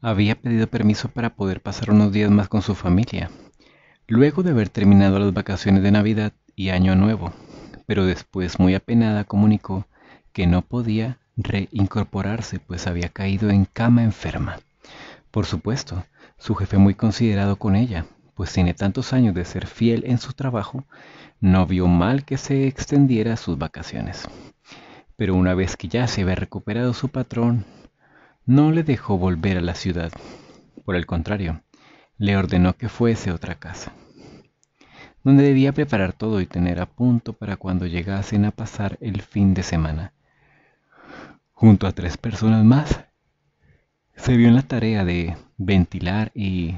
Había pedido permiso para poder pasar unos días más con su familia, luego de haber terminado las vacaciones de Navidad y Año Nuevo, pero después muy apenada comunicó que no podía reincorporarse pues había caído en cama enferma. Por supuesto, su jefe muy considerado con ella, pues tiene tantos años de ser fiel en su trabajo, no vio mal que se extendiera sus vacaciones. Pero una vez que ya se había recuperado su patrón, no le dejó volver a la ciudad. Por el contrario, le ordenó que fuese a otra casa, donde debía preparar todo y tener a punto para cuando llegasen a pasar el fin de semana. Junto a tres personas más, se vio en la tarea de ventilar y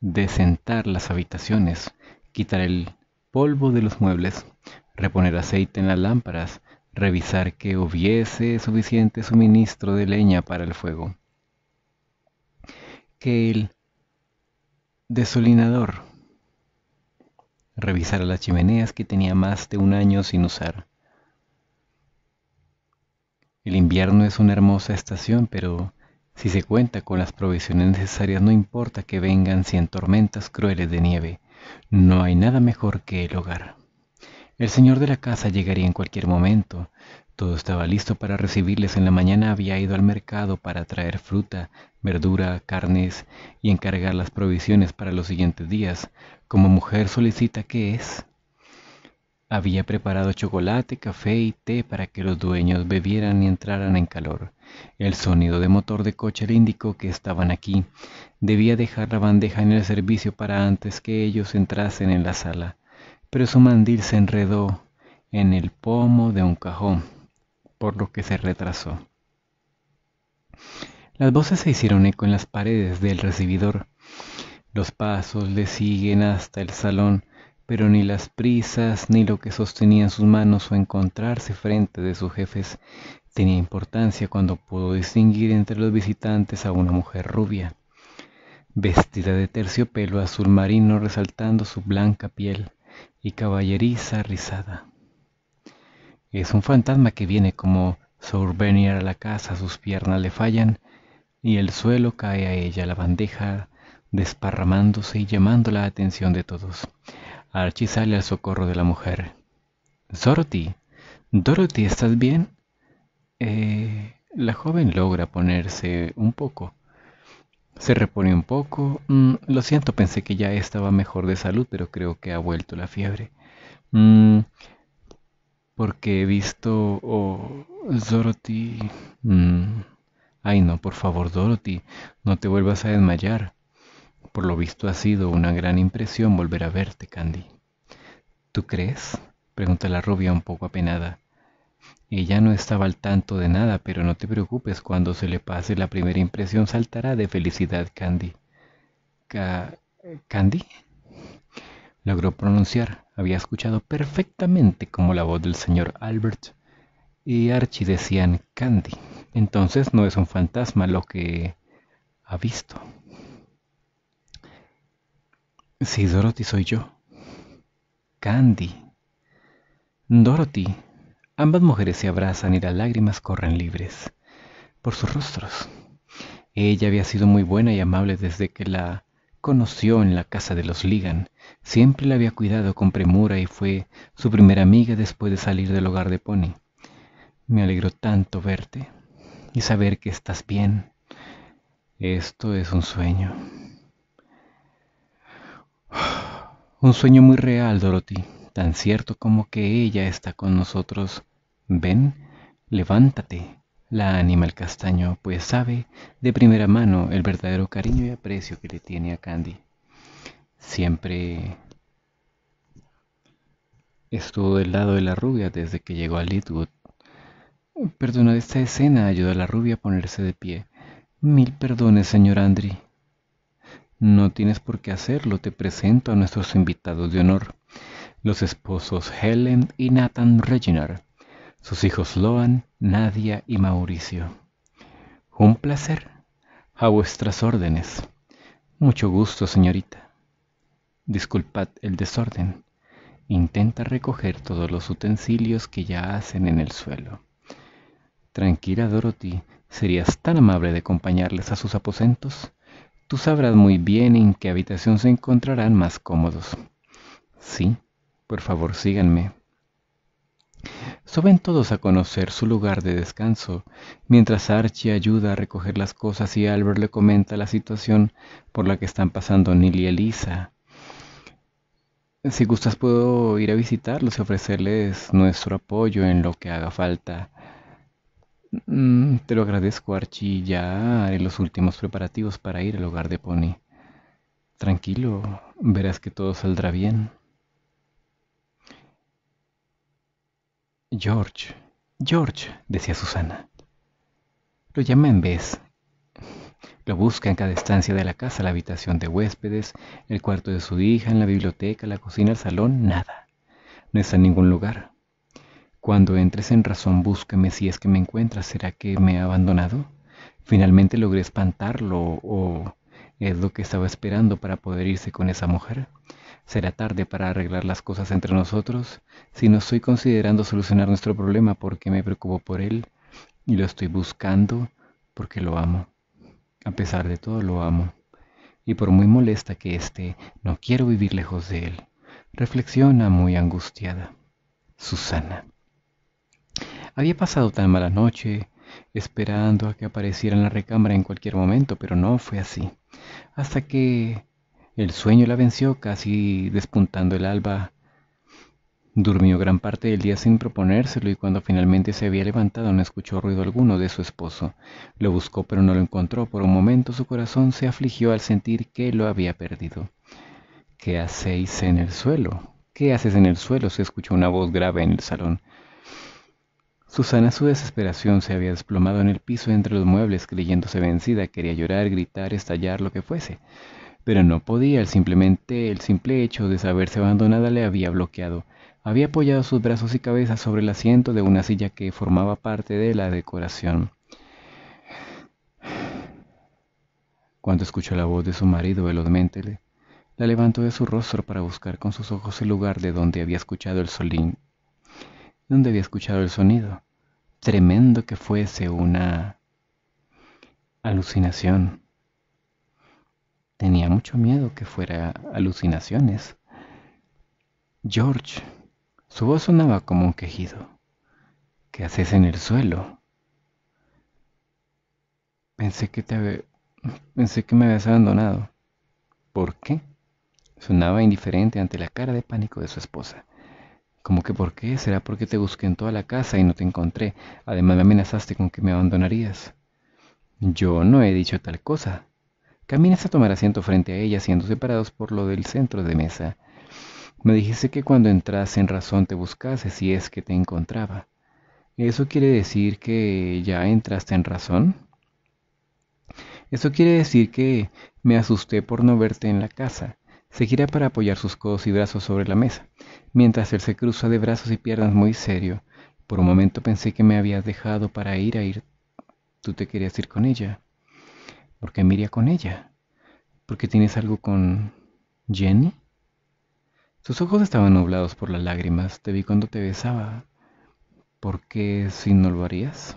desentar las habitaciones, quitar el polvo de los muebles, reponer aceite en las lámparas, revisar que hubiese suficiente suministro de leña para el fuego, que el desolinador revisara las chimeneas que tenía más de un año sin usar. El invierno es una hermosa estación, pero si se cuenta con las provisiones necesarias no importa que vengan cien tormentas crueles de nieve, no hay nada mejor que el hogar. El señor de la casa llegaría en cualquier momento. Todo estaba listo para recibirles. En la mañana había ido al mercado para traer fruta, verdura, carnes y encargar las provisiones para los siguientes días. Como mujer solicita que es. Había preparado chocolate, café y té para que los dueños bebieran y entraran en calor. El sonido de motor de coche le indicó que estaban aquí. Debía dejar la bandeja en el servicio para antes que ellos entrasen en la sala pero su mandil se enredó en el pomo de un cajón, por lo que se retrasó. Las voces se hicieron eco en las paredes del recibidor. Los pasos le siguen hasta el salón, pero ni las prisas ni lo que sostenían sus manos o encontrarse frente de sus jefes tenía importancia cuando pudo distinguir entre los visitantes a una mujer rubia, vestida de terciopelo azul marino resaltando su blanca piel y caballeriza rizada. Es un fantasma que viene como sourvenir a la casa, sus piernas le fallan y el suelo cae a ella, la bandeja desparramándose y llamando la atención de todos. Archie sale al socorro de la mujer. Dorothy, Dorothy, ¿estás bien? Eh, la joven logra ponerse un poco se repone un poco. Mm, lo siento, pensé que ya estaba mejor de salud, pero creo que ha vuelto la fiebre. Mm, porque he visto... Oh, Dorothy... Mm, ay, no, por favor, Dorothy, no te vuelvas a desmayar. Por lo visto ha sido una gran impresión volver a verte, Candy. ¿Tú crees? Pregunta la rubia un poco apenada. Ella no estaba al tanto de nada, pero no te preocupes, cuando se le pase la primera impresión saltará de felicidad Candy. ¿Candy? Logró pronunciar. Había escuchado perfectamente como la voz del señor Albert y Archie decían Candy. Entonces no es un fantasma lo que ha visto. Sí, Dorothy soy yo. Candy. Dorothy, Ambas mujeres se abrazan y las lágrimas corren libres por sus rostros. Ella había sido muy buena y amable desde que la conoció en la casa de los Ligan. Siempre la había cuidado con premura y fue su primera amiga después de salir del hogar de Pony. Me alegro tanto verte y saber que estás bien. Esto es un sueño. Un sueño muy real, Dorothy, tan cierto como que ella está con nosotros Ven, levántate, la anima el castaño, pues sabe de primera mano el verdadero cariño y aprecio que le tiene a Candy. Siempre estuvo del lado de la rubia desde que llegó a Litwood. Perdona esta escena, ayuda a la rubia a ponerse de pie. Mil perdones, señor Andri. No tienes por qué hacerlo, te presento a nuestros invitados de honor, los esposos Helen y Nathan Reginald sus hijos Loan, Nadia y Mauricio. Un placer. A vuestras órdenes. Mucho gusto, señorita. Disculpad el desorden. Intenta recoger todos los utensilios que ya hacen en el suelo. Tranquila, Dorothy, ¿serías tan amable de acompañarles a sus aposentos? Tú sabrás muy bien en qué habitación se encontrarán más cómodos. Sí, por favor, síganme. Suben todos a conocer su lugar de descanso, mientras Archie ayuda a recoger las cosas y Albert le comenta la situación por la que están pasando Nil y Elisa. Si gustas puedo ir a visitarlos y ofrecerles nuestro apoyo en lo que haga falta. Mm, te lo agradezco, Archie. Ya haré los últimos preparativos para ir al hogar de Pony. Tranquilo, verás que todo saldrá bien. George, George, decía Susana. Lo llama en vez. Lo busca en cada estancia de la casa, la habitación de huéspedes, el cuarto de su hija, en la biblioteca, la cocina, el salón, nada. No está en ningún lugar. Cuando entres en razón, búscame si es que me encuentras. ¿Será que me ha abandonado? Finalmente logré espantarlo o es lo que estaba esperando para poder irse con esa mujer. Será tarde para arreglar las cosas entre nosotros si no estoy considerando solucionar nuestro problema porque me preocupo por él y lo estoy buscando porque lo amo. A pesar de todo lo amo. Y por muy molesta que esté, no quiero vivir lejos de él. Reflexiona muy angustiada. Susana. Había pasado tan mala noche, esperando a que apareciera en la recámara en cualquier momento, pero no fue así. Hasta que el sueño la venció casi despuntando el alba. Durmió gran parte del día sin proponérselo y cuando finalmente se había levantado no escuchó ruido alguno de su esposo. Lo buscó pero no lo encontró. Por un momento su corazón se afligió al sentir que lo había perdido. ¿Qué hacéis en el suelo? ¿Qué haces en el suelo? se escuchó una voz grave en el salón. Susana, su desesperación, se había desplomado en el piso entre los muebles, creyéndose vencida, quería llorar, gritar, estallar, lo que fuese pero no podía, el simplemente el simple hecho de saberse abandonada le había bloqueado. Había apoyado sus brazos y cabeza sobre el asiento de una silla que formaba parte de la decoración. Cuando escuchó la voz de su marido velozmente, la levantó de su rostro para buscar con sus ojos el lugar de donde había escuchado el solín, donde había escuchado el sonido. Tremendo que fuese una alucinación. Tenía mucho miedo que fuera alucinaciones. George, su voz sonaba como un quejido. ¿Qué haces en el suelo? Pensé que te pensé que me habías abandonado. ¿Por qué? Sonaba indiferente ante la cara de pánico de su esposa. Como que por qué? Será porque te busqué en toda la casa y no te encontré. Además me amenazaste con que me abandonarías. Yo no he dicho tal cosa, Caminas a tomar asiento frente a ella, siendo separados por lo del centro de mesa. Me dijiste que cuando entras en razón te buscase si es que te encontraba. ¿Eso quiere decir que ya entraste en razón? Eso quiere decir que me asusté por no verte en la casa. Se para apoyar sus codos y brazos sobre la mesa, mientras él se cruza de brazos y piernas muy serio. Por un momento pensé que me habías dejado para ir a ir. Tú te querías ir con ella. ¿Por qué me iría con ella? porque tienes algo con Jenny. Sus ojos estaban nublados por las lágrimas. Te vi cuando te besaba. ¿Por qué si no lo harías?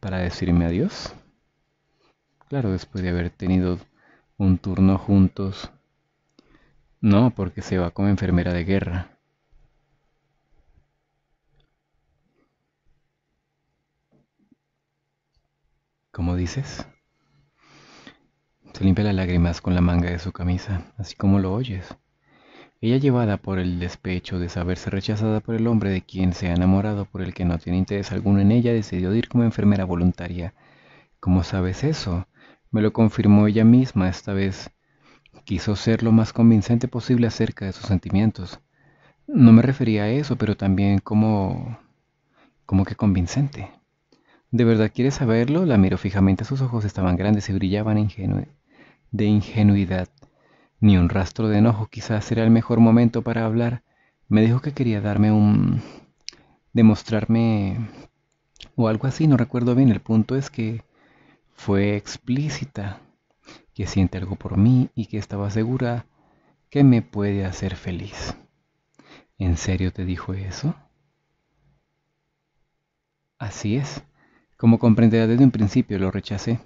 ¿Para decirme adiós? Claro, después de haber tenido un turno juntos. No, porque se va como enfermera de guerra. ¿Cómo dices? Se limpia las lágrimas con la manga de su camisa, así como lo oyes. Ella llevada por el despecho de saberse rechazada por el hombre de quien se ha enamorado, por el que no tiene interés alguno en ella, decidió ir como enfermera voluntaria. ¿Cómo sabes eso? Me lo confirmó ella misma esta vez. Quiso ser lo más convincente posible acerca de sus sentimientos. No me refería a eso, pero también como... como que convincente. ¿De verdad quieres saberlo? La miró fijamente, sus ojos estaban grandes y brillaban ingenuos de ingenuidad, ni un rastro de enojo. Quizás era el mejor momento para hablar. Me dijo que quería darme un... demostrarme... o algo así, no recuerdo bien. El punto es que fue explícita, que siente algo por mí y que estaba segura que me puede hacer feliz. ¿En serio te dijo eso? Así es. Como comprenderás desde un principio, lo rechacé.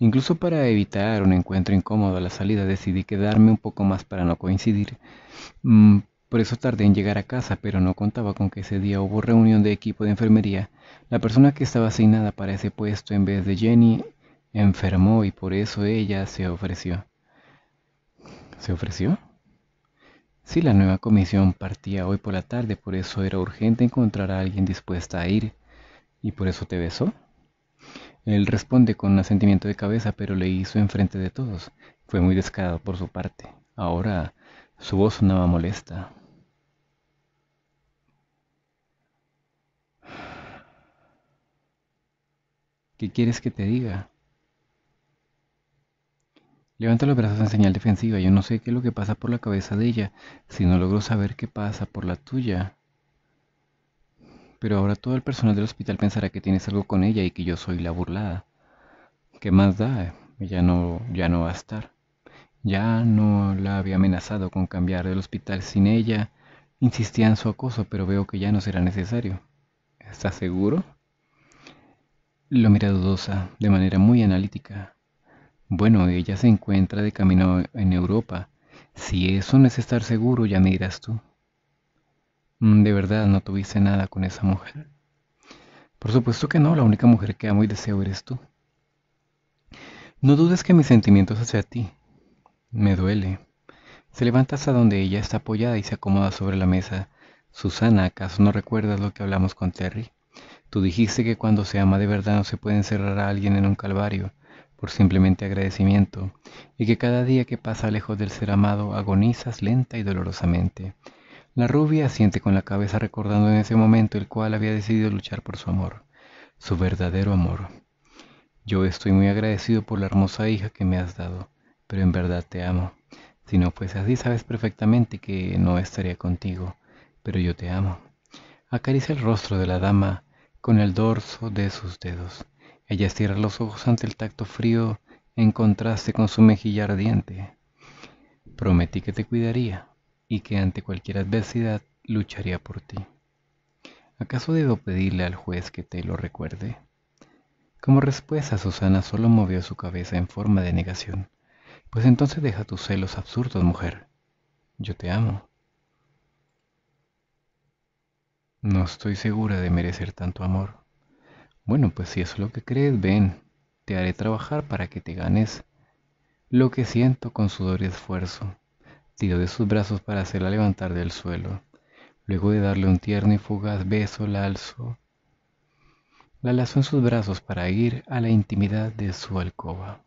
Incluso para evitar un encuentro incómodo a la salida decidí quedarme un poco más para no coincidir. Mm, por eso tardé en llegar a casa, pero no contaba con que ese día hubo reunión de equipo de enfermería. La persona que estaba asignada para ese puesto en vez de Jenny enfermó y por eso ella se ofreció. ¿Se ofreció? Sí, la nueva comisión partía hoy por la tarde, por eso era urgente encontrar a alguien dispuesta a ir. ¿Y por eso te besó? Él responde con asentimiento de cabeza, pero le hizo enfrente de todos. Fue muy descarado por su parte. Ahora su voz sonaba molesta. ¿Qué quieres que te diga? Levanta los brazos en señal defensiva. Yo no sé qué es lo que pasa por la cabeza de ella, si no logro saber qué pasa por la tuya. Pero ahora todo el personal del hospital pensará que tienes algo con ella y que yo soy la burlada. ¿Qué más da? Ella no, ya no va a estar. Ya no la había amenazado con cambiar del hospital sin ella. Insistía en su acoso, pero veo que ya no será necesario. ¿Estás seguro? Lo mira dudosa, de manera muy analítica. Bueno, ella se encuentra de camino en Europa. Si eso no es estar seguro, ya me tú. Mm, ¿De verdad no tuviste nada con esa mujer? Por supuesto que no, la única mujer que amo y deseo eres tú. No dudes que mis sentimientos hacia ti me duele. Se levantas hasta donde ella está apoyada y se acomoda sobre la mesa. Susana, ¿acaso no recuerdas lo que hablamos con Terry? Tú dijiste que cuando se ama de verdad no se puede encerrar a alguien en un calvario por simplemente agradecimiento, y que cada día que pasa lejos del ser amado agonizas lenta y dolorosamente, la rubia siente con la cabeza recordando en ese momento el cual había decidido luchar por su amor, su verdadero amor. Yo estoy muy agradecido por la hermosa hija que me has dado, pero en verdad te amo. Si no fuese así, sabes perfectamente que no estaría contigo, pero yo te amo. Acaricia el rostro de la dama con el dorso de sus dedos. Ella cierra los ojos ante el tacto frío en contraste con su mejilla ardiente. Prometí que te cuidaría, y que ante cualquier adversidad lucharía por ti. ¿Acaso debo pedirle al juez que te lo recuerde? Como respuesta, Susana solo movió su cabeza en forma de negación. Pues entonces deja tus celos absurdos, mujer. Yo te amo. No estoy segura de merecer tanto amor. Bueno, pues si eso es lo que crees, ven. Te haré trabajar para que te ganes lo que siento con sudor y esfuerzo de sus brazos para hacerla levantar del suelo. Luego de darle un tierno y fugaz beso, la alzó. La lazó en sus brazos para ir a la intimidad de su alcoba.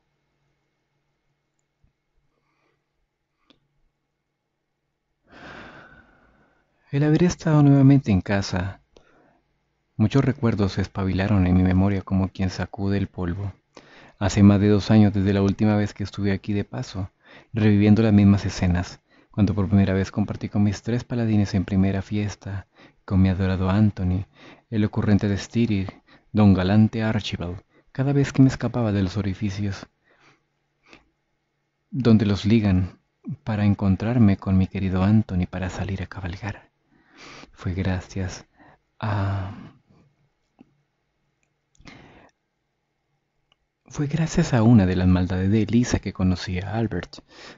El haber estado nuevamente en casa, muchos recuerdos se espabilaron en mi memoria como quien sacude el polvo. Hace más de dos años desde la última vez que estuve aquí de paso, reviviendo las mismas escenas, cuando por primera vez compartí con mis tres paladines en primera fiesta, con mi adorado Anthony, el ocurrente de Styrir, don galante Archibald, cada vez que me escapaba de los orificios donde los ligan para encontrarme con mi querido Anthony para salir a cabalgar. Fue gracias a Fue gracias a una de las maldades de Elisa que conocía a Albert.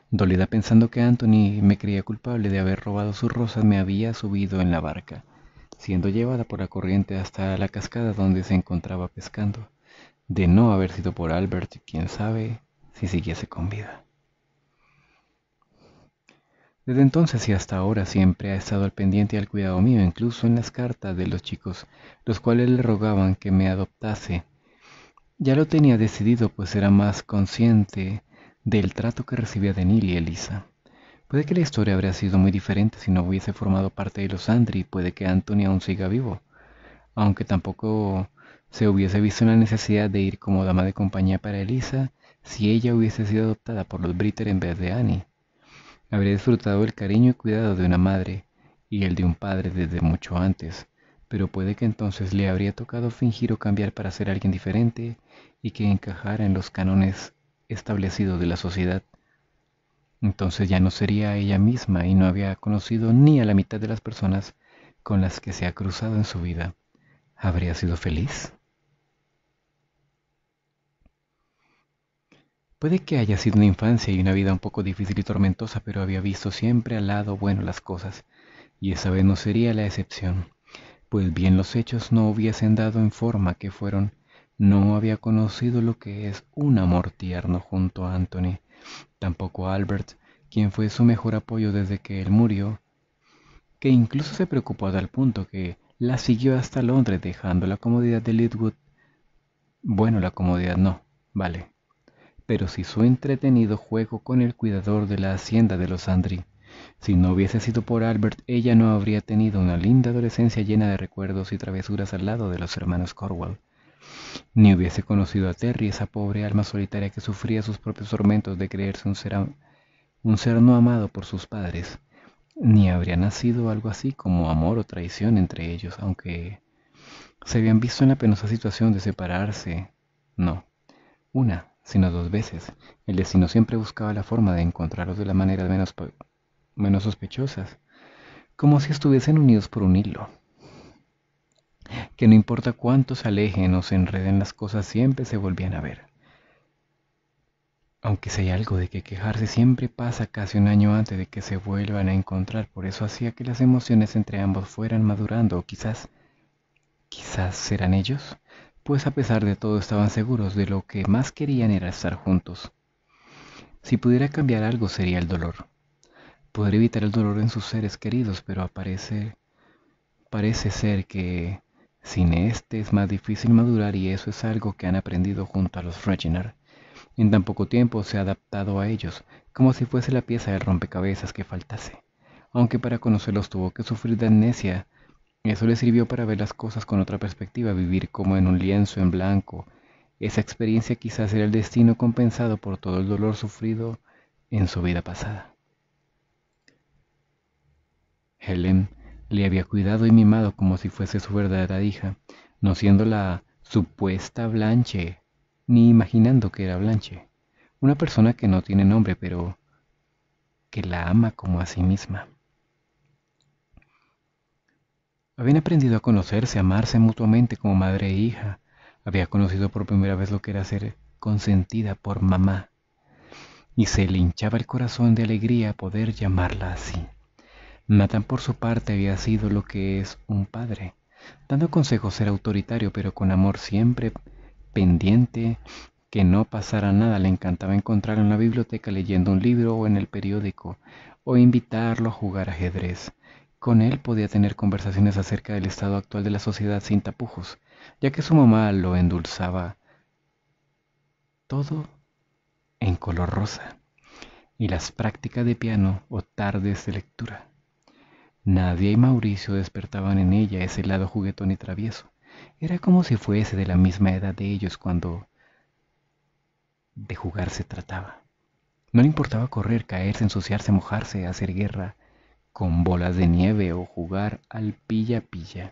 Dolida pensando que Anthony me creía culpable de haber robado sus rosas, me había subido en la barca, siendo llevada por la corriente hasta la cascada donde se encontraba pescando. De no haber sido por Albert, quién sabe si siguiese con vida. Desde entonces y hasta ahora siempre ha estado al pendiente y al cuidado mío, incluso en las cartas de los chicos, los cuales le rogaban que me adoptase ya lo tenía decidido, pues era más consciente del trato que recibía de Neil y Elisa. Puede que la historia habría sido muy diferente si no hubiese formado parte de los Andri y puede que Anthony aún siga vivo, aunque tampoco se hubiese visto la necesidad de ir como dama de compañía para Elisa si ella hubiese sido adoptada por los Britter en vez de Annie. Habría disfrutado el cariño y cuidado de una madre y el de un padre desde mucho antes, pero puede que entonces le habría tocado fingir o cambiar para ser alguien diferente y que encajara en los cánones establecidos de la sociedad. Entonces ya no sería ella misma y no había conocido ni a la mitad de las personas con las que se ha cruzado en su vida. ¿Habría sido feliz? Puede que haya sido una infancia y una vida un poco difícil y tormentosa, pero había visto siempre al lado bueno las cosas, y esa vez no sería la excepción pues bien los hechos no hubiesen dado en forma que fueron, no había conocido lo que es un amor tierno junto a Anthony, tampoco Albert, quien fue su mejor apoyo desde que él murió, que incluso se preocupó al tal punto que la siguió hasta Londres dejando la comodidad de Lidwood. Bueno, la comodidad no, vale, pero si su entretenido juego con el cuidador de la hacienda de los Andri si no hubiese sido por Albert, ella no habría tenido una linda adolescencia llena de recuerdos y travesuras al lado de los hermanos Corwell. Ni hubiese conocido a Terry, esa pobre alma solitaria que sufría sus propios tormentos de creerse un ser, un ser no amado por sus padres. Ni habría nacido algo así como amor o traición entre ellos, aunque se habían visto en la penosa situación de separarse. No, una, sino dos veces. El destino siempre buscaba la forma de encontrarlos de la manera menos menos sospechosas, como si estuviesen unidos por un hilo. Que no importa cuánto se alejen o se enreden las cosas, siempre se volvían a ver. Aunque si hay algo de que quejarse, siempre pasa casi un año antes de que se vuelvan a encontrar, por eso hacía que las emociones entre ambos fueran madurando, o quizás, quizás serán ellos, pues a pesar de todo estaban seguros de lo que más querían era estar juntos. Si pudiera cambiar algo sería el dolor, poder evitar el dolor en sus seres queridos, pero aparece, parece ser que sin este es más difícil madurar y eso es algo que han aprendido junto a los Reginald. En tan poco tiempo se ha adaptado a ellos, como si fuese la pieza del rompecabezas que faltase. Aunque para conocerlos tuvo que sufrir de amnesia, eso le sirvió para ver las cosas con otra perspectiva, vivir como en un lienzo en blanco. Esa experiencia quizás era el destino compensado por todo el dolor sufrido en su vida pasada. Helen le había cuidado y mimado como si fuese su verdadera hija, no siendo la supuesta Blanche, ni imaginando que era Blanche, una persona que no tiene nombre, pero que la ama como a sí misma. Habían aprendido a conocerse, amarse mutuamente como madre e hija. Había conocido por primera vez lo que era ser consentida por mamá. Y se le hinchaba el corazón de alegría poder llamarla así. Nathan por su parte había sido lo que es un padre, dando consejos era autoritario pero con amor siempre pendiente que no pasara nada. Le encantaba encontrarlo en la biblioteca leyendo un libro o en el periódico o invitarlo a jugar ajedrez. Con él podía tener conversaciones acerca del estado actual de la sociedad sin tapujos, ya que su mamá lo endulzaba todo en color rosa y las prácticas de piano o tardes de lectura. Nadia y Mauricio despertaban en ella ese lado juguetón y travieso. Era como si fuese de la misma edad de ellos cuando de jugar se trataba. No le importaba correr, caerse, ensuciarse, mojarse, hacer guerra con bolas de nieve o jugar al pilla-pilla,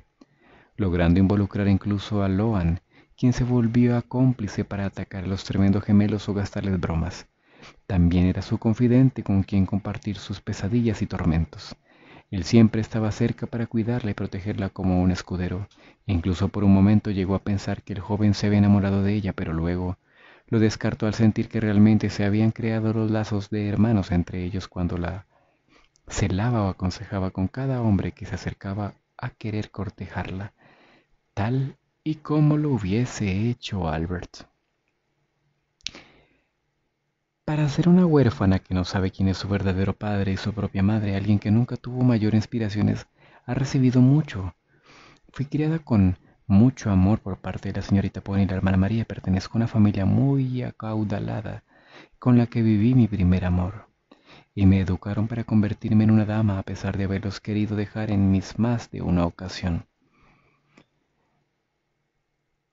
logrando involucrar incluso a Loan, quien se volvió a cómplice para atacar a los tremendos gemelos o gastarles bromas. También era su confidente con quien compartir sus pesadillas y tormentos. Él siempre estaba cerca para cuidarla y protegerla como un escudero, e incluso por un momento llegó a pensar que el joven se había enamorado de ella, pero luego lo descartó al sentir que realmente se habían creado los lazos de hermanos entre ellos cuando la celaba o aconsejaba con cada hombre que se acercaba a querer cortejarla, tal y como lo hubiese hecho Albert. Para ser una huérfana que no sabe quién es su verdadero padre y su propia madre, alguien que nunca tuvo mayor inspiraciones, ha recibido mucho. Fui criada con mucho amor por parte de la señorita Pony y la hermana María. Pertenezco a una familia muy acaudalada con la que viví mi primer amor. Y me educaron para convertirme en una dama a pesar de haberlos querido dejar en mis más de una ocasión.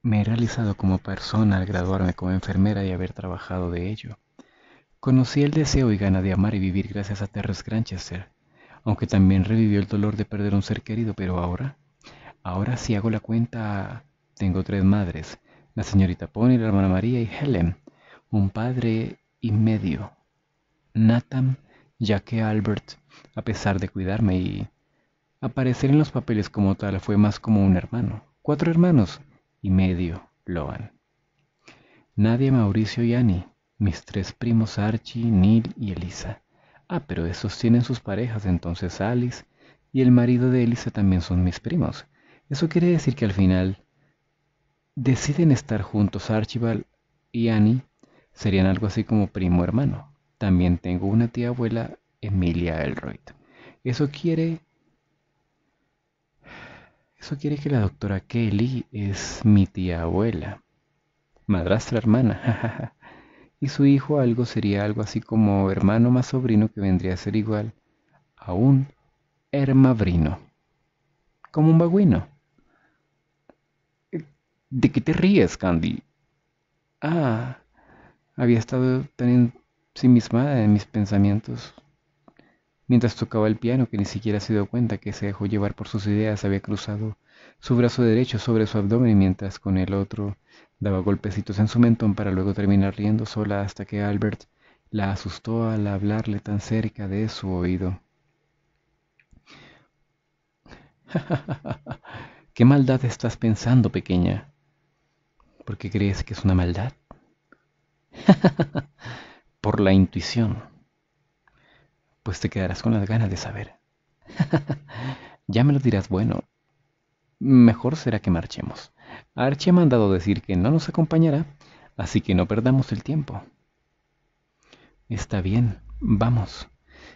Me he realizado como persona al graduarme como enfermera y haber trabajado de ello. Conocí el deseo y gana de amar y vivir gracias a Terrence Granchester, aunque también revivió el dolor de perder un ser querido, pero ahora, ahora si hago la cuenta, tengo tres madres, la señorita Pony, la hermana María y Helen, un padre y medio, Nathan, ya que Albert, a pesar de cuidarme y aparecer en los papeles como tal, fue más como un hermano, cuatro hermanos y medio, Loan. Nadie, Mauricio y Annie mis tres primos Archie, Neil y Elisa. Ah, pero esos tienen sus parejas, entonces Alice y el marido de Elisa también son mis primos. Eso quiere decir que al final deciden estar juntos Archibald y Annie, serían algo así como primo hermano. También tengo una tía abuela, Emilia Elroyd. Eso quiere... Eso quiere que la doctora Kelly es mi tía abuela. Madrastra hermana, y su hijo algo sería algo así como hermano más sobrino que vendría a ser igual a un hermabrino, como un babuino. ¿De qué te ríes, Candy? Ah, había estado tan ensimismada en mis pensamientos Mientras tocaba el piano, que ni siquiera se dio cuenta que se dejó llevar por sus ideas, había cruzado su brazo derecho sobre su abdomen mientras con el otro daba golpecitos en su mentón para luego terminar riendo sola hasta que Albert la asustó al hablarle tan cerca de su oído. ¿Qué maldad estás pensando, pequeña? ¿Por qué crees que es una maldad? Por la intuición pues te quedarás con las ganas de saber. ya me lo dirás bueno. Mejor será que marchemos. Archie ha mandado decir que no nos acompañará, así que no perdamos el tiempo. Está bien, vamos.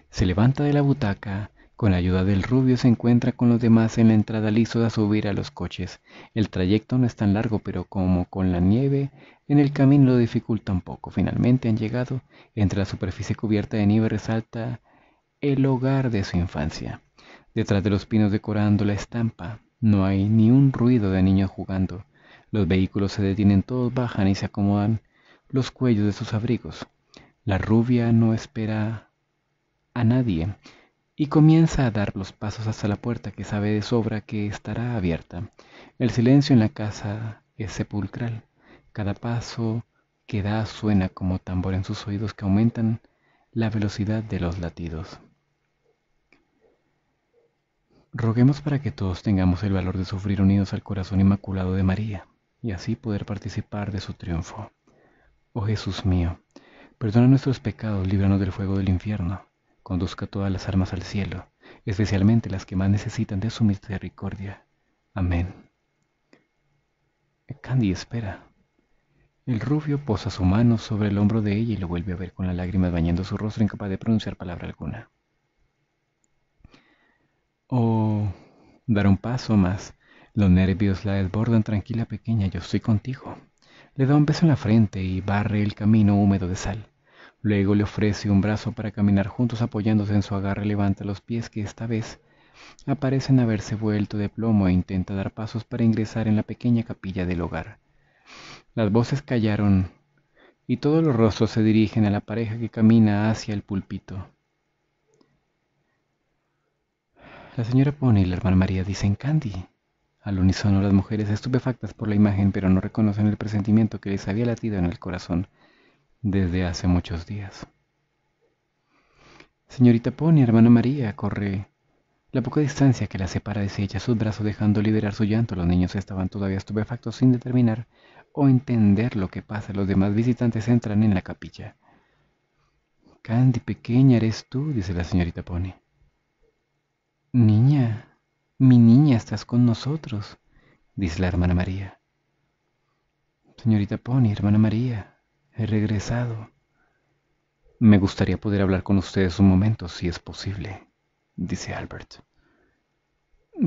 Se levanta de la butaca, con la ayuda del rubio se encuentra con los demás en la entrada liso a subir a los coches. El trayecto no es tan largo, pero como con la nieve, en el camino lo dificulta un poco. Finalmente han llegado, entre la superficie cubierta de nieve resalta el hogar de su infancia. Detrás de los pinos decorando la estampa, no hay ni un ruido de niños jugando. Los vehículos se detienen, todos bajan y se acomodan los cuellos de sus abrigos. La rubia no espera a nadie y comienza a dar los pasos hasta la puerta que sabe de sobra que estará abierta. El silencio en la casa es sepulcral. Cada paso que da suena como tambor en sus oídos que aumentan la velocidad de los latidos. Roguemos para que todos tengamos el valor de sufrir unidos al corazón inmaculado de María y así poder participar de su triunfo. Oh Jesús mío, perdona nuestros pecados, líbranos del fuego del infierno, conduzca todas las armas al cielo, especialmente las que más necesitan de su misericordia. Amén. Candy espera. El rubio posa su mano sobre el hombro de ella y lo vuelve a ver con las lágrimas bañando su rostro incapaz de pronunciar palabra alguna o dar un paso más. Los nervios la desbordan tranquila pequeña, yo estoy contigo. Le da un beso en la frente y barre el camino húmedo de sal. Luego le ofrece un brazo para caminar juntos apoyándose en su agarre, levanta los pies que esta vez aparecen haberse vuelto de plomo e intenta dar pasos para ingresar en la pequeña capilla del hogar. Las voces callaron y todos los rostros se dirigen a la pareja que camina hacia el pulpito. La señora Pone y la hermana María dicen Candy. Al unísono las mujeres estupefactas por la imagen pero no reconocen el presentimiento que les había latido en el corazón desde hace muchos días. Señorita Pone, hermana María, corre. La poca distancia que la separa de ella, sus brazos dejando liberar su llanto, los niños estaban todavía estupefactos sin determinar o entender lo que pasa. Los demás visitantes entran en la capilla. Candy, pequeña, eres tú, dice la señorita Pone. Niña, mi niña, estás con nosotros, dice la hermana María. Señorita Pony, hermana María, he regresado. Me gustaría poder hablar con ustedes un momento, si es posible, dice Albert.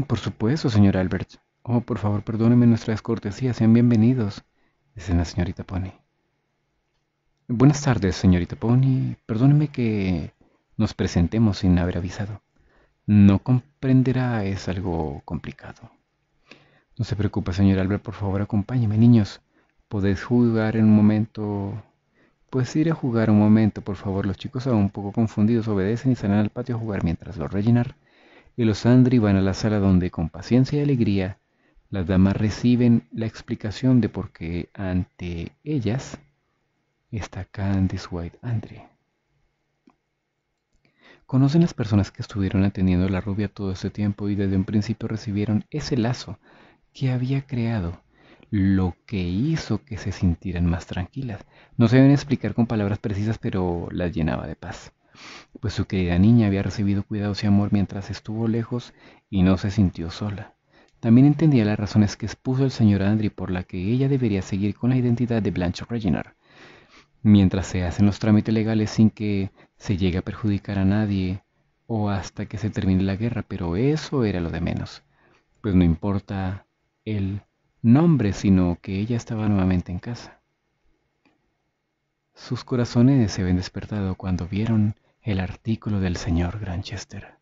Por supuesto, señor Albert. Oh, por favor, perdónenme nuestras cortesías, sean bienvenidos, dice la señorita Pony. Buenas tardes, señorita Pony. Perdóneme que nos presentemos sin haber avisado no comprenderá es algo complicado. No se preocupe, señor Albert, por favor acompáñeme, niños. ¿Podéis jugar en un momento? Pues ir a jugar un momento, por favor. Los chicos aún un poco confundidos obedecen y salen al patio a jugar mientras los rellenar. y los Andri van a la sala donde con paciencia y alegría las damas reciben la explicación de por qué ante ellas está Candice White Andri. Conocen las personas que estuvieron atendiendo a la rubia todo este tiempo y desde un principio recibieron ese lazo que había creado, lo que hizo que se sintieran más tranquilas. No se deben explicar con palabras precisas, pero las llenaba de paz. Pues su querida niña había recibido cuidados y amor mientras estuvo lejos y no se sintió sola. También entendía las razones que expuso el señor Andri por la que ella debería seguir con la identidad de Blanche Reginald, mientras se hacen los trámites legales sin que se llega a perjudicar a nadie o hasta que se termine la guerra, pero eso era lo de menos. Pues no importa el nombre, sino que ella estaba nuevamente en casa. Sus corazones se habían despertado cuando vieron el artículo del señor Granchester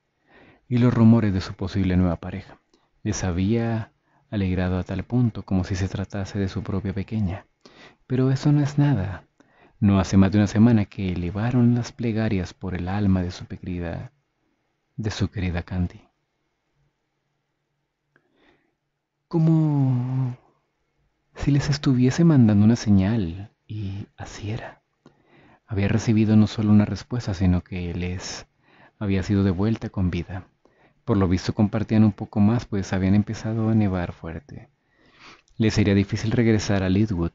y los rumores de su posible nueva pareja. Les había alegrado a tal punto como si se tratase de su propia pequeña. Pero eso no es nada no hace más de una semana que elevaron las plegarias por el alma de su querida, de su querida Candy. Como si les estuviese mandando una señal, y así era. Había recibido no solo una respuesta, sino que les había sido devuelta con vida. Por lo visto compartían un poco más, pues habían empezado a nevar fuerte. Les sería difícil regresar a Lidwood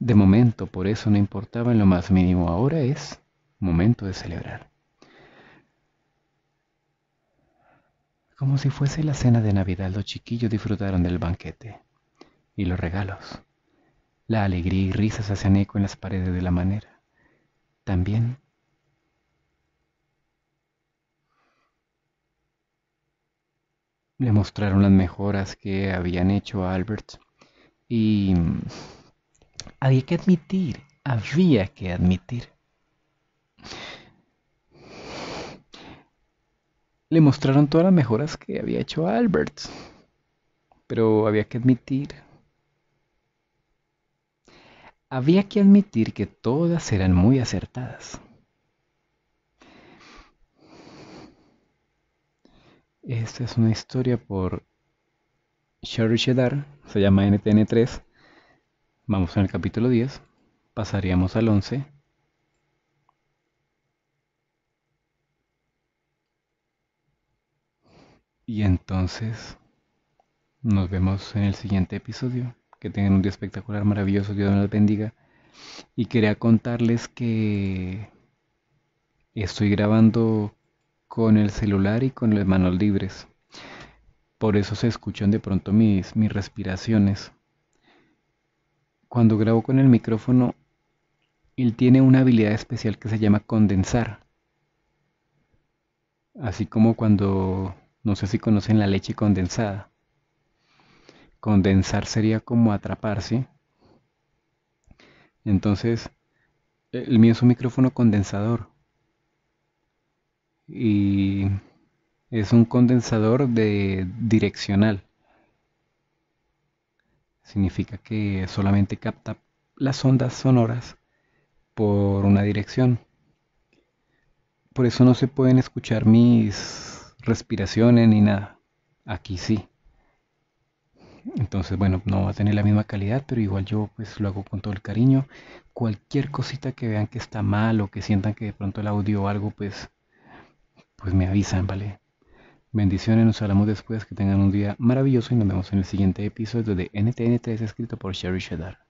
de momento, por eso no importaba en lo más mínimo. Ahora es momento de celebrar. Como si fuese la cena de Navidad, los chiquillos disfrutaron del banquete y los regalos. La alegría y risas hacían eco en las paredes de la manera. También le mostraron las mejoras que habían hecho a Albert y había que admitir, había que admitir. Le mostraron todas las mejoras que había hecho Albert, pero había que admitir. Había que admitir que todas eran muy acertadas. Esta es una historia por Sherry Shedar, se llama NTN3. Vamos en el capítulo 10, pasaríamos al 11. Y entonces nos vemos en el siguiente episodio. Que tengan un día espectacular, maravilloso, Dios nos bendiga. Y quería contarles que estoy grabando con el celular y con las manos libres. Por eso se escuchan de pronto mis, mis respiraciones cuando grabo con el micrófono, él tiene una habilidad especial que se llama condensar. Así como cuando, no sé si conocen la leche condensada. Condensar sería como atraparse. Entonces, el mío es un micrófono condensador. Y es un condensador de direccional significa que solamente capta las ondas sonoras por una dirección. Por eso no se pueden escuchar mis respiraciones ni nada. Aquí sí. Entonces, bueno, no va a tener la misma calidad, pero igual yo pues lo hago con todo el cariño. Cualquier cosita que vean que está mal o que sientan que de pronto el audio o algo, pues, pues me avisan, ¿vale? Bendiciones, nos hablamos después, que tengan un día maravilloso y nos vemos en el siguiente episodio de NTN3 escrito por Sherry Shadar.